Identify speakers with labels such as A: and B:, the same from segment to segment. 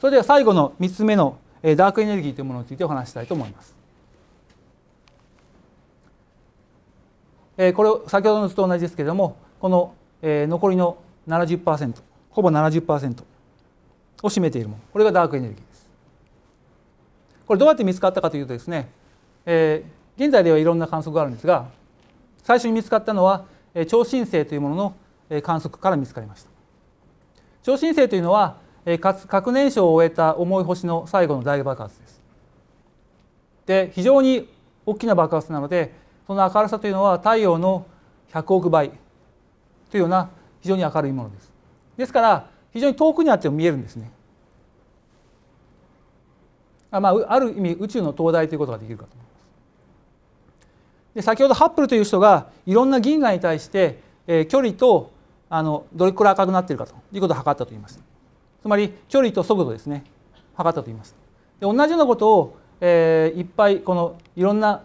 A: それでは最後の3つ目のダークエネルギーというものについてお話したいと思います。これを先ほどの図と同じですけれどもこの残りの70%ほぼ70%を占めているものこれがダークエネルギーです。これどうやって見つかったかというとですね、え現在ではいろんな観測があるんですが最初に見つかったのは超新星というものの観測から見つかりました。超新星というのはえ核燃焼を終えた重い星の最後の大爆発です。で非常に大きな爆発なのでその明るさというのは太陽の100億倍というような非常に明るいものです。ですから非常に遠くにあっても見えるんですね。あまあ、ある意味宇宙の灯台ということができるかと思います。で先ほどハッブルという人がいろんな銀河に対して、えー、距離とあのどれくらい赤くなっているかということを測ったと言いました。つまり距離と速度ですね測ったと言います。で同じようなことを、えー、いっぱいこのいろんな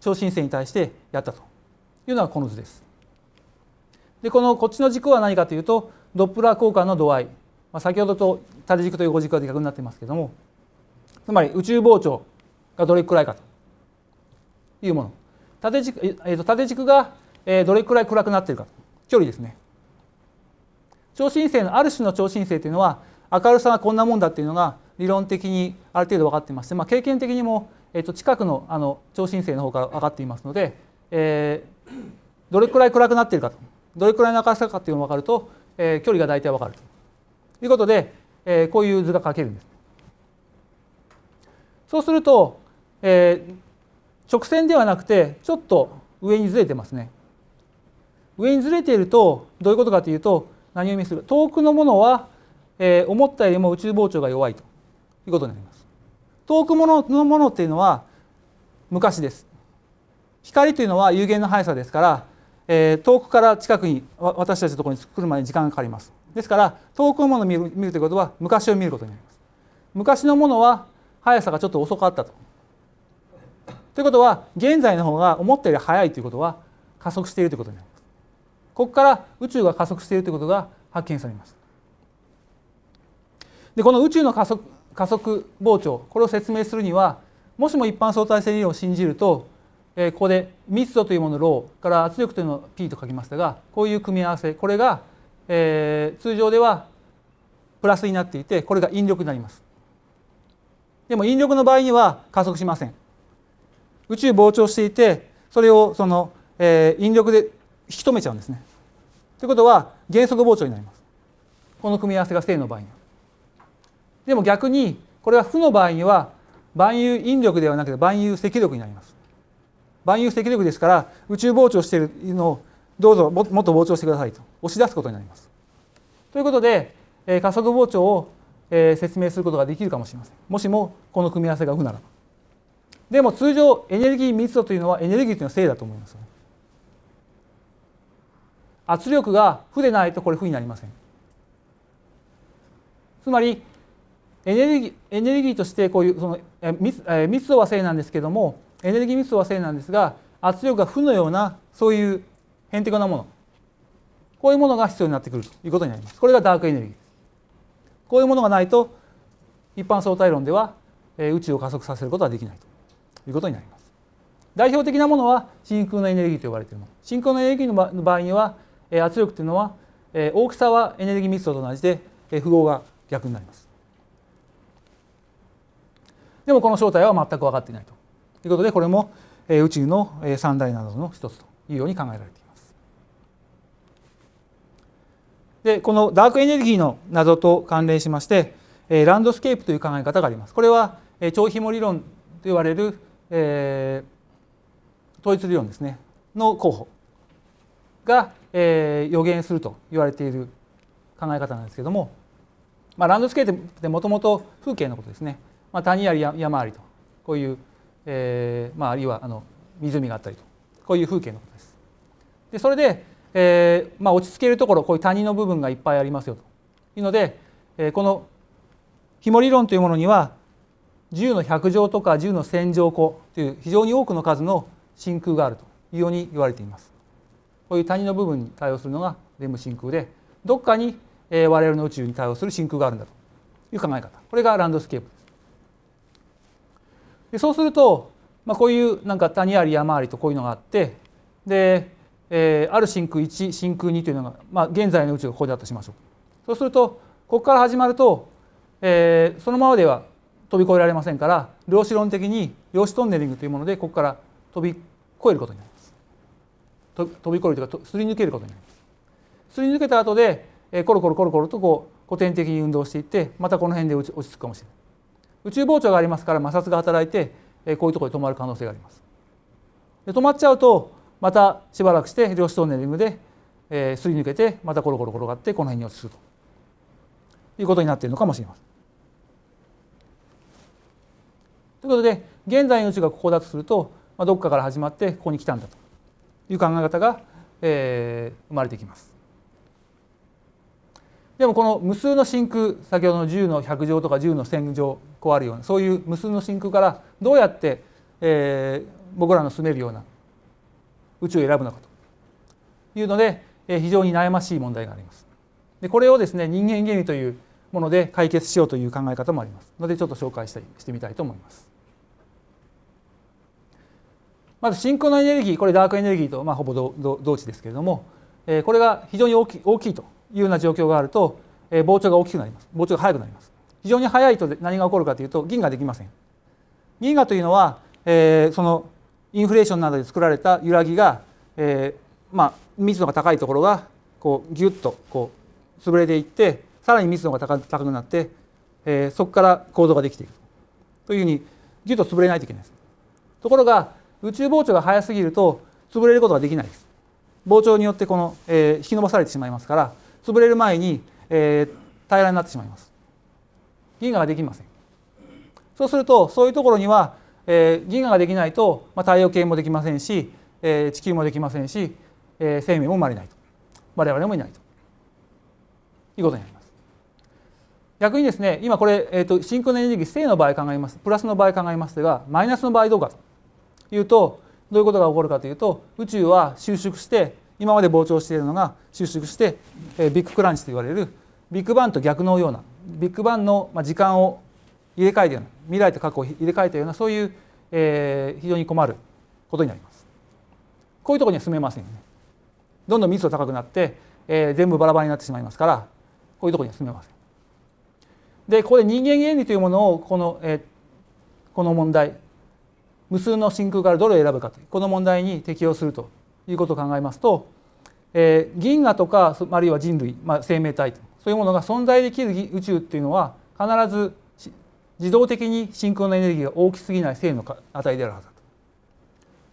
A: 超新星に対してやったというのがこの図です。でこのこっちの軸は何かというとドップラー効果の度合い、まあ、先ほどと縦軸と横軸が逆になってますけどもつまり宇宙膨張がどれくらいかというもの縦軸,、えー、と縦軸が、えどれくらい暗くなっているか距離ですね超新星のある種の超新星というのは明るさはこんなもんだっていうのが理論的にある程度分かってまして、まあ、経験的にも、えー、と近くのあの超新星の方から分かっていますので、えー、どれくらい暗くなっているかとどれくらいの明るさかっていうのが分かると、えー、距離が大体分かるということで、えー、こういう図が書けるんです。そうすると、えー、直線ではなくてちょっと上にずれてますね。上にずれているとどういうことかというと何を意味する遠くのものはえー、思ったよりも宇宙膨張が弱いということになります。遠くもののものっていうのは昔です。光というのは有限の速さですから、えー、遠くから近くに私たちのところに来るまで時間がかかります。ですから遠くのものを見る見るということは昔を見ることになります。昔のものは速さがちょっと遅かったと。ということは現在の方が思ったより速いということは加速しているということになります。ここから宇宙が加速しているということが発見されます。でこの宇宙の加速加速膨張これを説明するにはもしも一般相対性理論を信じると、えー、ここで密度というものローから圧力というのを P と書きましたがこういう組み合わせこれが、えー、通常ではプラスになっていてこれが引力になります。でも引力の場合には加速しません。宇宙膨張していてそれをその、えー、引力で引き止めちゃうんですね。ということは減速膨張になります。この組み合わせが正の場合にでも逆にこれは負の場合には万有引力ではなくて万有積力になります。万有積力ですから宇宙膨張しているのをどうぞもっと膨張してくださいと押し出すことになります。ということで、え加速膨張を、え説明することができるかもしれません。もしもこの組み合わせが負ならば。でも通常エネルギー密度というのはエネルギーというのは正だと思います。圧力が負でないとこれ負になりません。つまりエネルギーエネルギーとしてこういうその密密度は正なんですけどもエネルギー密度は正なんですが圧力が負のようなそういう変的なものこういうものが必要になってくるということになります。これがダークエネルギーです。こういうものがないと一般相対論では宇宙を加速させることはできないということになります。代表的なものは真空のエネルギーと呼ばれているもの。真空のエネルギーの場合には圧力というのは大きさはエネルギー密度と同じで符号が逆になります。でもこの正体は全く分かっていないということでこれも宇宙の三大な謎の一つというように考えられています。でこのダークエネルギーの謎と関連しましてランドスケープという考え方があります。これは超ひも理論と言われる、えー、統一理論ですねの候補が、えー、予言すると言われている考え方なんですけども、まあ、ランドスケープってもともと風景のことですねまあ、谷あり山ありとこういう、えーまあ、あるいはあの湖があったりとこういう風景のことです。でそれで、えーまあ、落ち着けるところこういう谷の部分がいっぱいありますよというので、えー、このひも理論というものには10の百乗とか10の千乗個という非常に多くの数の真空があるというように言われています。こういう谷の部分に対応するのがレム真空でどっかに我々の宇宙に対応する真空があるんだという考え方これがランドスケープでそうすると、まあ、こういうなんか谷あり山ありとこういうのがあってで、えー、ある真空1真空2というのが、まあ、現在の宇宙がここだとしましょう。そうするとここから始まると、えー、そのままでは飛び越えられませんから量子論的に量子トンネリングというものでここから飛び越えることになります飛び越えるというかすり抜けることになりますすり抜けた後でコロコロコロコロとこう古典的に運動していってまたこの辺で落ち着くかもしれない宇宙膨張がありますから摩擦が働いて、えこういうところで止まる可能性があります。で止まっちゃうとまたしばらくして量子トンネリングで、えー、すり抜けてまたコロコロ転がってこの辺に落ちるということになっているのかもしれません。ということで現在の宇宙がここだとすると、まあ、どっかから始まってここに来たんだという考え方が、えー、生まれてきます。でもこの無数の真空先ほどの10の100乗とか10の1000乗こうあるようなそういう無数の真空からどうやって、えー、僕らの住めるような宇宙を選ぶのかというので、えー、非常に悩ましい問題があります。でこれをですね人間原理というもので解決しようという考え方もありますのでちょっと紹介したりしてみたいと思います。まず真空のエネルギーこれダークエネルギーとまあほぼ同値ですけれども、えこれが非常に大き大きいというような状況があると、えー、膨張が大きくなります膨張が速くなります非常に速いと何が起こるかというと銀ができません銀河というのは、えー、そのインフレーションなどで作られた揺らぎが、えー、まあ、密度が高いところがこうギュッとこう潰れていってさらに密度が高くなって、えー、そこから構造ができていくというふうにギュッと潰れないといけないです。ところが宇宙膨張が速すぎると潰れることができないです。膨張によってこの、えー、引き伸ばされてしまいますから潰れる前に、えー、平らになってしまいます銀河ができませんそうするとそういうところには、えー、銀河ができないと、まあ、太陽系もできませんし、えー、地球もできませんし、えー、生命も生まれないと我々もいないということになります逆にですね今これ、えーと、真空のエネルギー正の場合考えますプラスの場合考えますがマイナスの場合どうかというとどういうことが起こるかというと宇宙は収縮して今まで膨張しているのが収縮して、えビッグクランチと言われるビッグバンと逆のようなビッグバンの時間を入れ替えたような未来と過去を入れ替えたようなそういう、え非常に困ることになります。こういうとこには住めませんよね。どんどん密度高くなって、え全部バラバラになってしまいますからこういうとこには住めません。でここで人間原理というものをこの,、えこの問題無数の真空からどれを選ぶかというこの問題に適用するということを考えますと、えー、銀河とかあるいは人類、まあ、生命体そういうものが存在できる宇宙っていうのは必ず自動的に真空のエネルギーが大きすぎない正の値であるはずだと。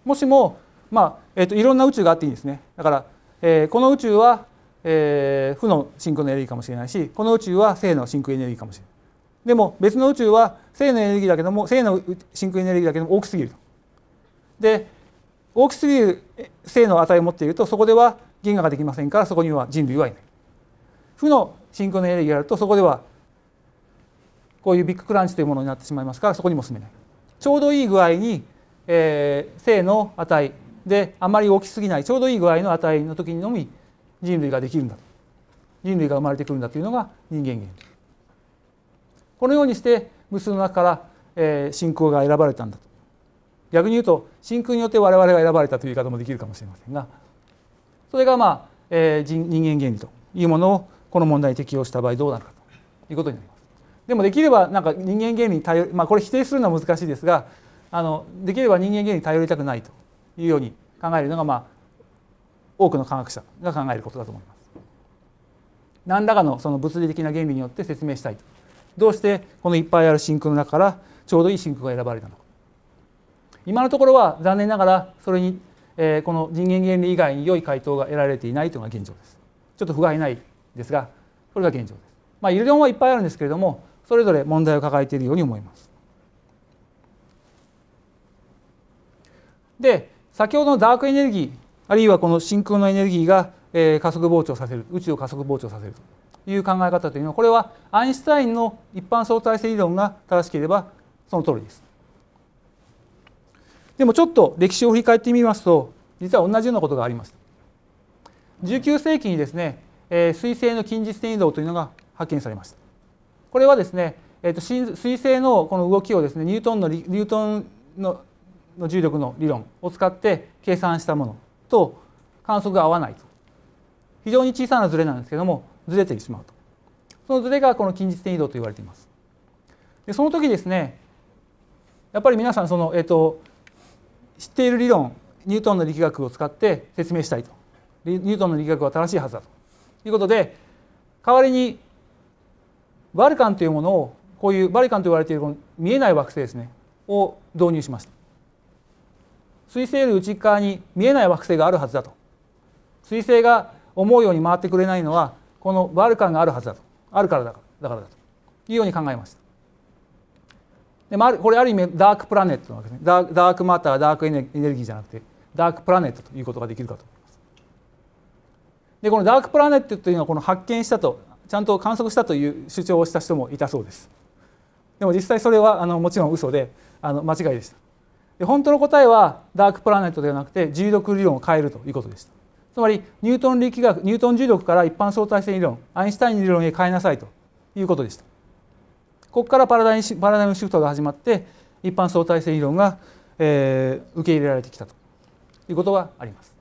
A: もしも、まあえーと、といろんな宇宙があっていいんですね。だから、えー、この宇宙は、えー、負の真空のエネルギーかもしれないしこの宇宙は正の真空エネルギーかもしれない。でも別の宇宙は正のエネルギーだけども正の真空エネルギーだけども大きすぎると。で大きすぎる正の値を持っているとそこでは銀河ができませんからそこには人類はいない。負の真空のエネルギーがあるとそこではこういうビッグクランチというものになってしまいますからそこにも進めない。ちょうどいい具合に、えー、正の値であまり大きすぎないちょうどいい具合の値の時にのみ人類ができるんだと人類が生まれてくるんだというのが人間原理このようにして無数の中から、えー、信仰が選ばれたんだと逆に言うと真空によって我々が選ばれたという言い方もできるかもしれませんがそれがまあ、えー、人間原理というものをこの問題に適用した場合どうなるかということになります。でもできればなんか人間原理に頼り、まあ、これ否定するのは難しいですがあのできれば人間原理に頼りたくないというように考えるのが、まあ、多くの科学者が考えることだと思います。何らかのその物理的な原理によって説明したいとどうしてこのいっぱいある真空の中からちょうどいい真空が選ばれたのか今のところは残念ながらそれに、えー、この人間原理以外に良い回答が得られていないというのが現状ですちょっと不甲斐ないですがこれが現状ですまあ、理論はいっぱいあるんですけれどもそれぞれ問題を抱えているように思いますで先ほどのダークエネルギーあるいはこの真空のエネルギーが、え加速膨張させる宇宙を加速膨張させるという考え方というのはこれはアインシュタインの一般相対性理論が正しければその通りです。でもちょっと歴史を振り返ってみますと実は同じようなことがあります。19世紀にですね、え水星の近日転移動というのが発見されました。これはですね、えと、水星のこの動きをですねニュートンのニュートンの重力の理論を使って計算したものと観測が合わないと非常に小さなずれなんですけどもずれてしまうとそのずれがこの近日転移動と言われていますでその時ですねやっぱり皆さんその、えっと知っている理論ニュートンの力学を使って説明したいとニュートンの力学は正しいはずだということで代わりにバルカンというものをこういうバルカンと言われているこの見えない惑星ですねを導入しました水星より内側に見えない惑星があるはずだと水星が思うように回ってくれないのはこのバルカンがあるはずだとあるからだからだからだというように考えましたでもあるこれある意味ダークプラネットなわけですねダークマターダークエネルギーじゃなくてダークプラネットということができるかと思いますでこのダークプラネットというのはこの発見したとちゃんと観測したという主張をした人もいたそうですでも実際それはあのもちろん嘘であの間違いでしたで本当の答えはダークプラネットではなくて重力理論を変えるということでしたつまりニュートン力学ニュートン重力から一般相対性理論アインシュタイン理論へ変えなさいということでしたここからパラダイムパラダイムシフトが始まって一般相対性理論が、えー、受け入れられてきたということがあります。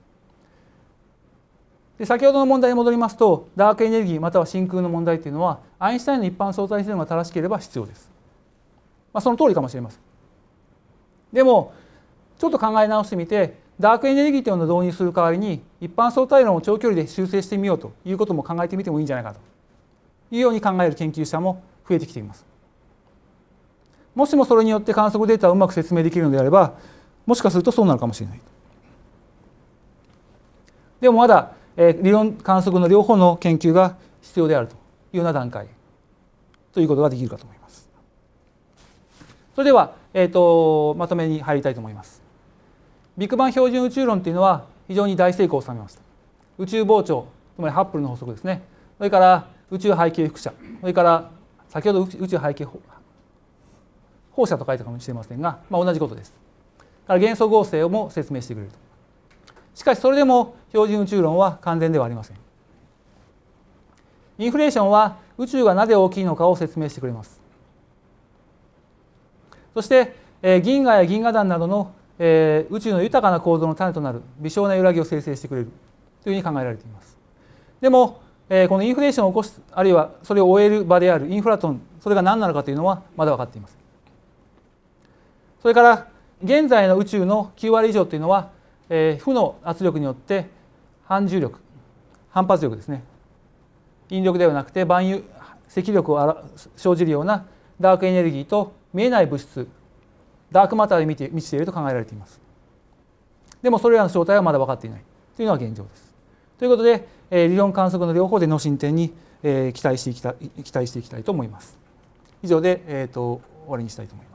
A: で先ほどの問題に戻りますとダークエネルギーまたは真空の問題というのはアインシュタインの一般相対性理論が正しければ必要です。まあ、その通りかもしれません。でもちょっと考え直してみてダークエネルギーというのを導入する代わりに一般相対論を長距離で修正してみようということも考えてみてもいいんじゃないかというように考える研究者も増えてきています。もしもそれによって観測データをうまく説明できるのであればもしかするとそうなるかもしれない。でもまだ、え理論観測の両方の研究が必要であるというような段階ということができるかと思います。それでは、えーと、まとめに入りたいと思います。ビッグバン標準宇宙論というのは非常に大成功を収めました。宇宙膨張つまりハッブルの法則ですねそれから宇宙背景複写それから先ほど宇宙背景放射と書いたかもしれませんが、まあ、同じことです。だから元素合成も説明してくれると。しかしそれでも標準宇宙論は完全ではありません。インフレーションは宇宙がなぜ大きいのかを説明してくれます。そして、え銀河や銀河団などの、え宇宙の豊かな構造の種となる微小な揺らぎを生成してくれるというふうに考えられています。でも、えこのインフレーションを起こすあるいはそれを終える場であるインフラトンそれが何なのかというのはまだ分かっています。それから現在の宇宙の9割以上というのは、えー、負の圧力によって反重力反発力ですね引力ではなくて万有積力を生じるようなダークエネルギーと見えない物質ダークマターで満ちていると考えられていますでもそれらの正体はまだ分かっていないというのが現状ですということで、えー、理論観測の両方での進展に、えー、期待していきたい期待していきたいと思います以上で、えーと、と終わりにしたいと思います